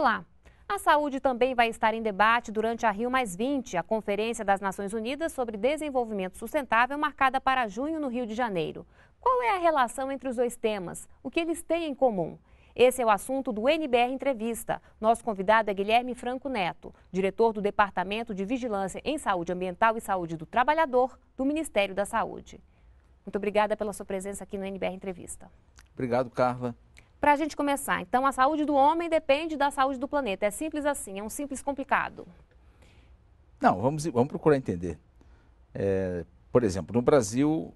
rolar. A saúde também vai estar em debate durante a Rio a Conferência das Nações Unidas sobre Desenvolvimento Sustentável, marcada para junho no Rio de Janeiro. Qual é a relação entre os dois temas? O que eles têm em comum? Esse é o assunto do NBR Entrevista. Nosso convidado é Guilherme Franco Neto, diretor do Departamento de Vigilância em Saúde Ambiental e Saúde do Trabalhador do Ministério da Saúde. Muito obrigada pela sua presença aqui no NBR Entrevista. Obrigado, Carla. Para a gente começar, então a saúde do homem depende da saúde do planeta. É simples assim, é um simples complicado. Não, vamos, vamos procurar entender. É, por exemplo, no Brasil,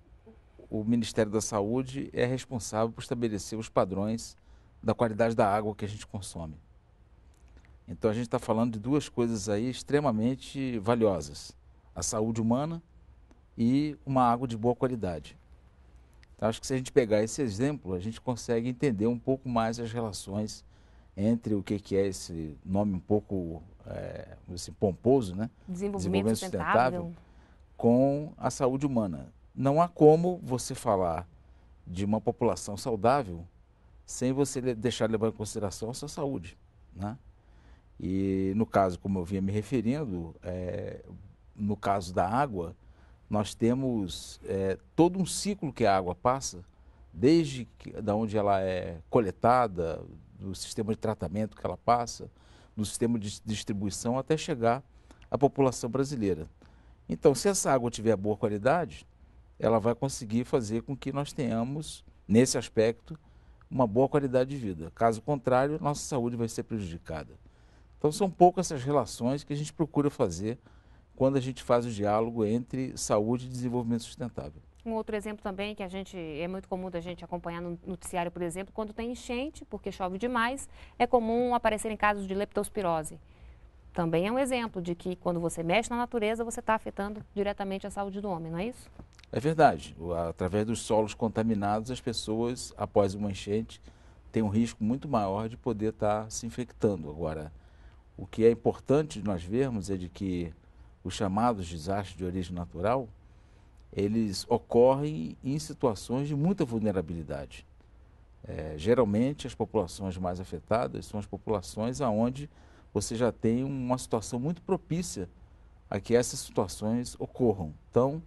o Ministério da Saúde é responsável por estabelecer os padrões da qualidade da água que a gente consome. Então a gente está falando de duas coisas aí extremamente valiosas: a saúde humana e uma água de boa qualidade. Então, acho que se a gente pegar esse exemplo, a gente consegue entender um pouco mais as relações entre o que, que é esse nome um pouco é, assim, pomposo, né? Desenvolvimento, Desenvolvimento sustentável. sustentável, com a saúde humana. Não há como você falar de uma população saudável sem você deixar levar em consideração a sua saúde, né? E no caso, como eu vinha me referindo, é, no caso da água, nós temos é, todo um ciclo que a água passa, desde que, da onde ela é coletada, do sistema de tratamento que ela passa, do sistema de distribuição até chegar à população brasileira. Então, se essa água tiver boa qualidade, ela vai conseguir fazer com que nós tenhamos, nesse aspecto, uma boa qualidade de vida. Caso contrário, nossa saúde vai ser prejudicada. Então, são poucas essas relações que a gente procura fazer quando a gente faz o diálogo entre saúde e desenvolvimento sustentável. Um outro exemplo também que a gente é muito comum da gente acompanhar no noticiário, por exemplo, quando tem enchente, porque chove demais, é comum aparecerem casos de leptospirose. Também é um exemplo de que quando você mexe na natureza, você está afetando diretamente a saúde do homem, não é isso? É verdade. Através dos solos contaminados, as pessoas, após uma enchente, têm um risco muito maior de poder estar tá se infectando. Agora, o que é importante nós vermos é de que os chamados desastres de origem natural, eles ocorrem em situações de muita vulnerabilidade. É, geralmente, as populações mais afetadas são as populações aonde você já tem uma situação muito propícia a que essas situações ocorram. Então,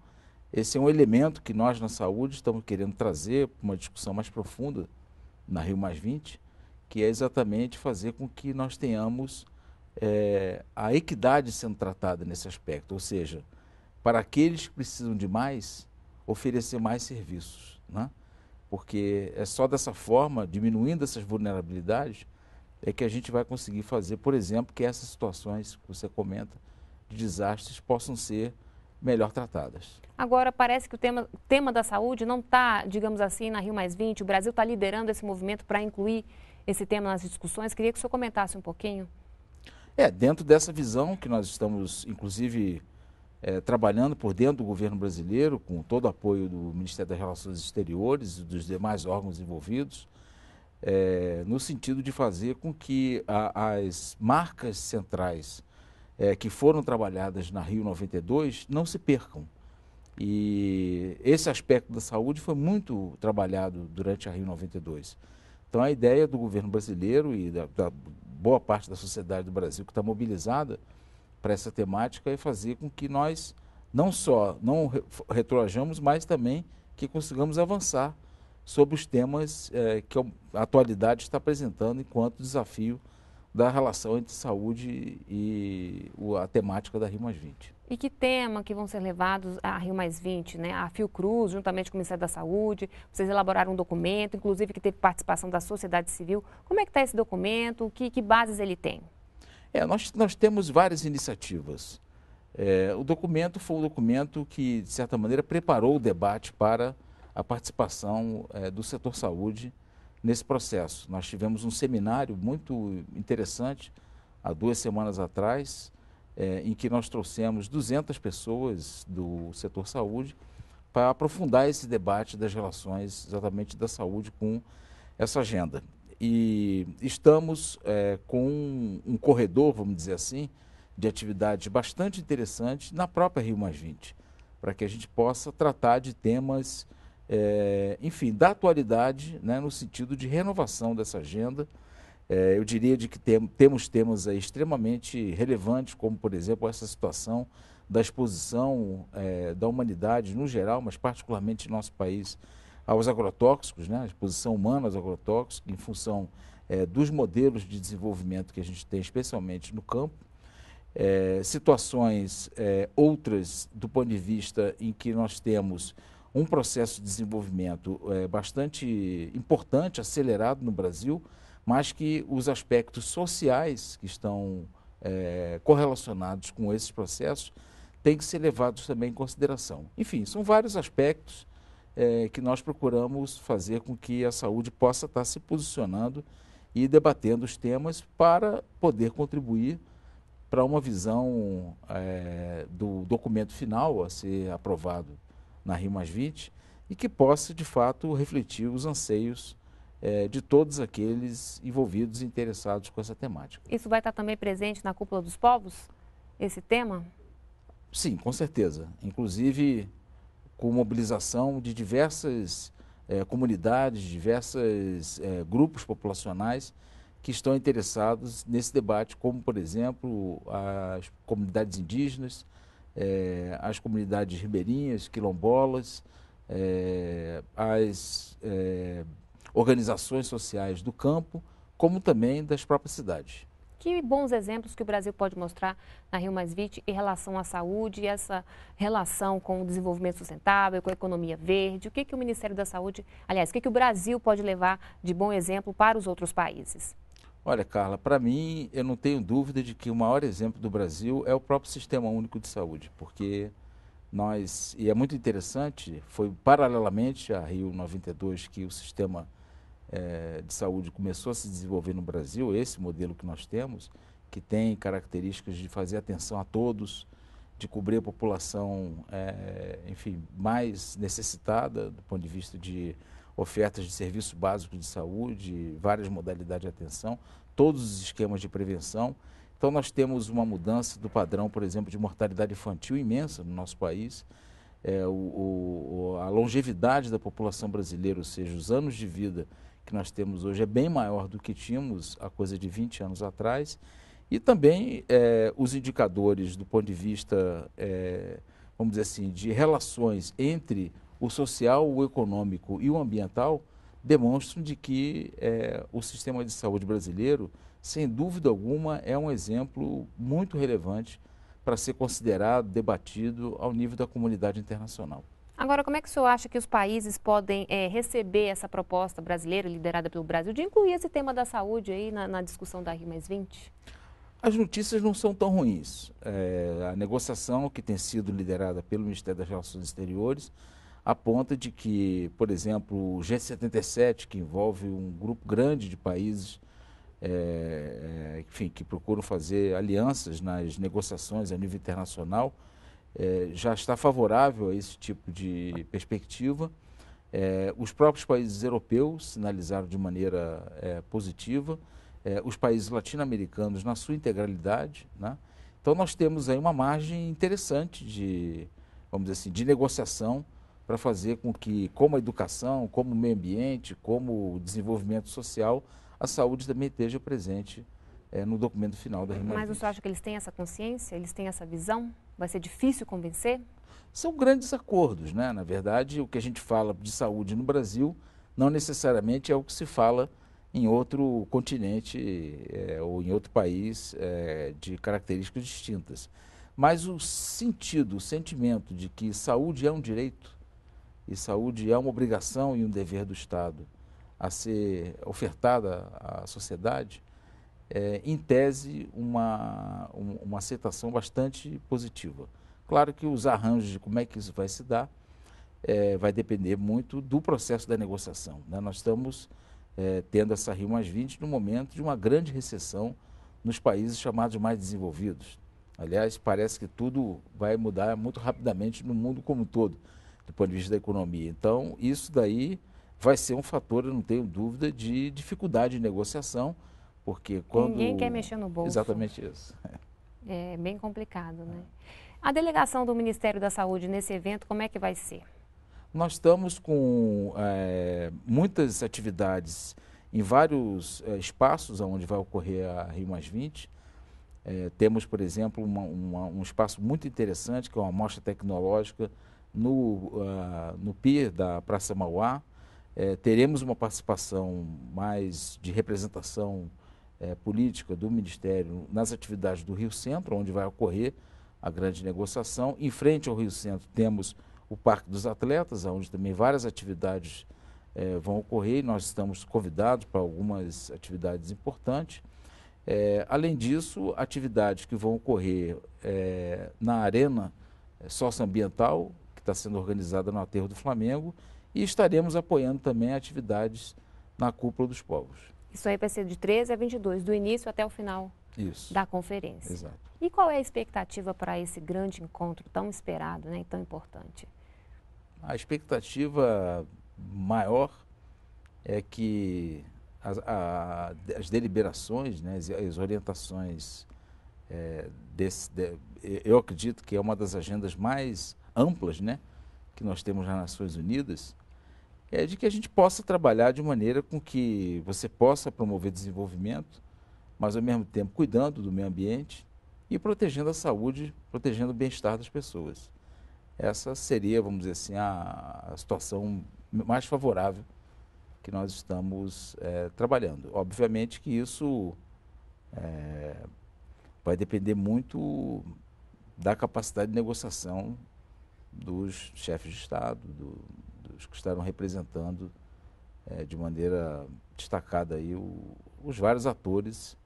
esse é um elemento que nós na saúde estamos querendo trazer para uma discussão mais profunda na Rio Mais 20, que é exatamente fazer com que nós tenhamos é, a equidade sendo tratada nesse aspecto, ou seja, para aqueles que precisam de mais, oferecer mais serviços. Né? Porque é só dessa forma, diminuindo essas vulnerabilidades, é que a gente vai conseguir fazer, por exemplo, que essas situações que você comenta de desastres possam ser melhor tratadas. Agora, parece que o tema, tema da saúde não está, digamos assim, na Rio Mais 20. O Brasil está liderando esse movimento para incluir esse tema nas discussões. Queria que o senhor comentasse um pouquinho. É, dentro dessa visão que nós estamos, inclusive, é, trabalhando por dentro do governo brasileiro, com todo o apoio do Ministério das Relações Exteriores e dos demais órgãos envolvidos, é, no sentido de fazer com que a, as marcas centrais é, que foram trabalhadas na Rio 92 não se percam. E esse aspecto da saúde foi muito trabalhado durante a Rio 92. Então, a ideia do governo brasileiro e da, da boa parte da sociedade do Brasil que está mobilizada para essa temática e fazer com que nós não só não retroajamos, mas também que consigamos avançar sobre os temas eh, que a atualidade está apresentando enquanto desafio da relação entre saúde e a temática da Rio Mais 20. E que tema que vão ser levados à Rio Mais 20, né? A Fiocruz, juntamente com o Ministério da Saúde, vocês elaboraram um documento, inclusive que teve participação da sociedade civil. Como é que está esse documento? Que, que, bases ele tem? É, nós, nós temos várias iniciativas. É, o documento foi um documento que, de certa maneira, preparou o debate para a participação é, do setor saúde nesse processo. Nós tivemos um seminário muito interessante há duas semanas atrás, é, em que nós trouxemos 200 pessoas do setor saúde para aprofundar esse debate das relações exatamente da saúde com essa agenda. E estamos é, com um, corredor, vamos dizer assim, de atividades bastante interessantes na própria Rio Mais 20, para que a gente possa tratar de temas é, enfim, da atualidade, né, no sentido de renovação dessa agenda. É, eu diria de que tem, temos temas aí extremamente relevantes, como, por exemplo, essa situação da exposição é, da humanidade no geral, mas particularmente em nosso país, aos agrotóxicos, né, a exposição humana aos agrotóxicos, em função é, dos modelos de desenvolvimento que a gente tem, especialmente no campo. É, situações é, outras do ponto de vista em que nós temos um processo de desenvolvimento é, bastante importante, acelerado no Brasil, mas que os aspectos sociais que estão é, correlacionados com esses processos têm que ser levados também em consideração. Enfim, são vários aspectos é, que nós procuramos fazer com que a saúde possa estar se posicionando e debatendo os temas para poder contribuir para uma visão é, do documento final a ser aprovado na Rio Mais 20 e que possa, de fato, refletir os anseios é, de todos aqueles envolvidos e interessados com essa temática. Isso vai estar também presente na Cúpula dos Povos, esse tema? Sim, com certeza. Inclusive com mobilização de diversas é, comunidades, diversos é, grupos populacionais que estão interessados nesse debate, como, por exemplo, as comunidades indígenas, é, as comunidades ribeirinhas, quilombolas, é, as é, organizações sociais do campo, como também das próprias cidades. Que bons exemplos que o Brasil pode mostrar na Rio Mais 20 em relação à saúde e essa relação com o desenvolvimento sustentável, com a economia verde. O que, que o Ministério da Saúde, aliás, o que, que o Brasil pode levar de bom exemplo para os outros países? Olha, Carla, para mim, eu não tenho dúvida de que o maior exemplo do Brasil é o próprio Sistema Único de Saúde, porque nós, e é muito interessante, foi paralelamente a Rio 92 que o sistema eh, de saúde começou a se desenvolver no Brasil, esse modelo que nós temos, que tem características de fazer atenção a todos, de cobrir a população, eh, enfim, mais necessitada do ponto de vista de ofertas de serviço básico de saúde, várias modalidades de atenção, todos os esquemas de prevenção. Então, nós temos uma mudança do padrão, por exemplo, de mortalidade infantil imensa no nosso país. É, o, o, a longevidade da população brasileira, ou seja, os anos de vida que nós temos hoje, é bem maior do que tínhamos há coisa de 20 anos atrás. E também é, os indicadores do ponto de vista, é, vamos dizer assim, de relações entre o social, o econômico e o ambiental demonstram de que é, o sistema de saúde brasileiro, sem dúvida alguma, é um exemplo muito relevante para ser considerado, debatido ao nível da comunidade internacional. Agora, como é que o senhor acha que os países podem é, receber essa proposta brasileira, liderada pelo Brasil, de incluir esse tema da saúde aí na, na discussão da Rio 20? As notícias não são tão ruins. É, a negociação que tem sido liderada pelo Ministério das Relações Exteriores aponta de que, por exemplo, o G77, que envolve um grupo grande de países é, é, enfim, que procuram fazer alianças nas negociações a nível internacional, é, já está favorável a esse tipo de perspectiva. É, os próprios países europeus sinalizaram de maneira é, positiva, é, os países latino-americanos na sua integralidade. Né? Então, nós temos aí uma margem interessante de, vamos dizer assim, de negociação para fazer com que, como a educação, como o meio ambiente, como o desenvolvimento social, a saúde também esteja presente é, no documento final da RIMA. Mas você acha que eles têm essa consciência? Eles têm essa visão? Vai ser difícil convencer? São grandes acordos, né? Na verdade, o que a gente fala de saúde no Brasil não necessariamente é o que se fala em outro continente é, ou em outro país é, de características distintas. Mas o sentido, o sentimento de que saúde é um direito e saúde é uma obrigação e um dever do Estado a ser ofertada à sociedade, é, em tese, uma, uma aceitação bastante positiva. Claro que os arranjos de como é que isso vai se dar é, vai depender muito do processo da negociação. Né? Nós estamos é, tendo essa Rio mais 20 no momento de uma grande recessão nos países chamados mais desenvolvidos. Aliás, parece que tudo vai mudar muito rapidamente no mundo como um todo do ponto de vista da economia. Então, isso daí vai ser um fator, eu não tenho dúvida, de dificuldade de negociação, porque quando... Ninguém quer mexer no bolso. Exatamente isso. É, é bem complicado, né? A delegação do Ministério da Saúde nesse evento, como é que vai ser? Nós estamos com é, muitas atividades em vários é, espaços onde vai ocorrer a Rio Mais 20. É, eh, temos, por exemplo, uma, uma, um espaço muito interessante, que é uma mostra tecnológica no, uh, no PIR da Praça Mauá, eh, teremos uma participação mais de representação eh, política do Ministério nas atividades do Rio Centro, onde vai ocorrer a grande negociação. Em frente ao Rio Centro temos o Parque dos Atletas, onde também várias atividades eh, vão ocorrer. Nós estamos convidados para algumas atividades importantes. além disso, atividades que vão ocorrer na arena socioambiental está sendo organizada no Aterro do Flamengo, e estaremos apoiando também atividades na Cúpula dos Povos. Isso aí vai ser de 13 a 22, do início até o final Isso. da conferência. Exato. E qual é a expectativa para esse grande encontro tão esperado né, e tão importante? A expectativa maior é que as, a, as deliberações, né, as, as orientações é, desse, de, eu acredito que é uma das agendas mais amplas né, que nós temos nas Nações Unidas, é de que a gente possa trabalhar de maneira com que você possa promover desenvolvimento, mas ao mesmo tempo cuidando do meio ambiente e protegendo a saúde, protegendo o bem-estar das pessoas. Essa seria, vamos dizer assim, a, a situação mais favorável que nós estamos é, trabalhando. Obviamente que isso é, Vai depender muito da capacidade de negociação dos chefes de Estado, do, dos que estarão representando é, de maneira destacada aí o, os vários atores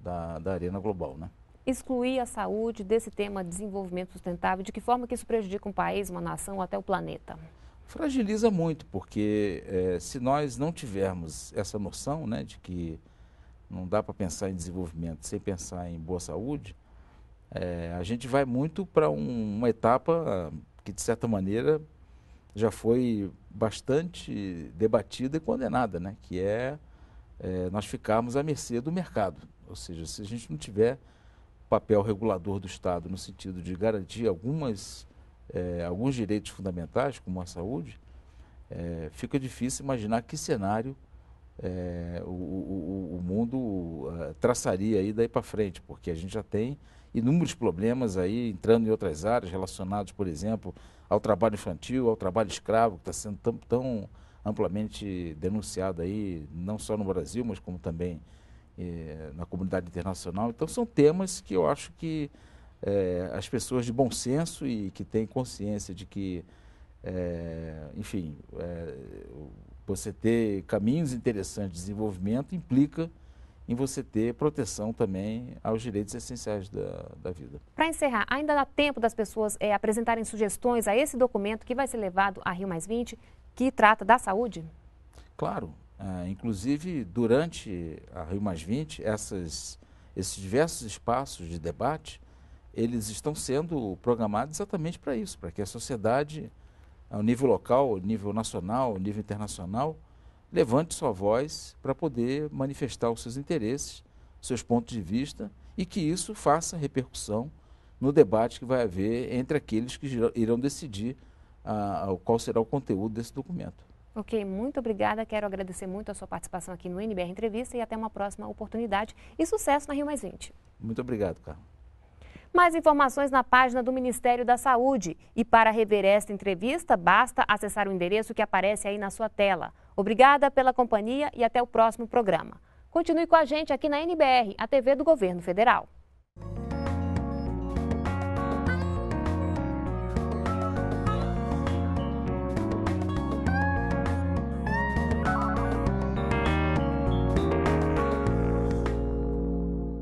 da, da arena global, né? Excluir a saúde desse tema desenvolvimento sustentável, de que forma que isso prejudica um país, uma nação ou até o planeta? Fragiliza muito, porque é, se nós não tivermos essa noção né, de que não dá para pensar em desenvolvimento sem pensar em boa saúde, é, a gente vai muito para um, uma etapa ah, que, de certa maneira, já foi bastante debatida e condenada, né? que é, é, nós ficarmos à mercê do mercado. Ou seja, se a gente não tiver papel regulador do Estado no sentido de garantir algumas, é, alguns direitos fundamentais, como a saúde, é, fica difícil imaginar que cenário é, o, o, o, mundo uh, traçaria aí daí para frente, porque a gente já tem inúmeros problemas aí entrando em outras áreas relacionados, por exemplo, ao trabalho infantil, ao trabalho escravo, que está sendo tão, tão, amplamente denunciado aí, não só no Brasil, mas como também eh, na comunidade internacional. Então são temas que eu acho que eh, as pessoas de bom senso e que têm consciência de que é, enfim, você ter caminhos interessantes de desenvolvimento implica em você ter proteção também aos direitos essenciais da, da vida. Para encerrar, ainda dá tempo das pessoas é, apresentarem sugestões a esse documento que vai ser levado a Rio Mais 20, que trata da saúde? Claro. Ah, inclusive, durante a Rio Mais 20, essas, esses diversos espaços de debate, eles estão sendo programados exatamente para isso, para que a sociedade ao nível local, ao nível nacional, ao nível internacional, levante sua voz para poder manifestar os seus interesses, seus pontos de vista e que isso faça repercussão no debate que vai haver entre aqueles que irão decidir a, ah, ah, qual será o conteúdo desse documento. Ok, muito obrigada. Quero agradecer muito a sua participação aqui no NBR Entrevista e até uma próxima oportunidade. E sucesso na Rio Mais 20. Muito obrigado, Carlos. Mais informações na página do Ministério da Saúde. E para rever esta entrevista, basta acessar o endereço que aparece aí na sua tela. Obrigada pela companhia e até o próximo programa. Continue com a gente aqui na NBR, a TV do Governo Federal.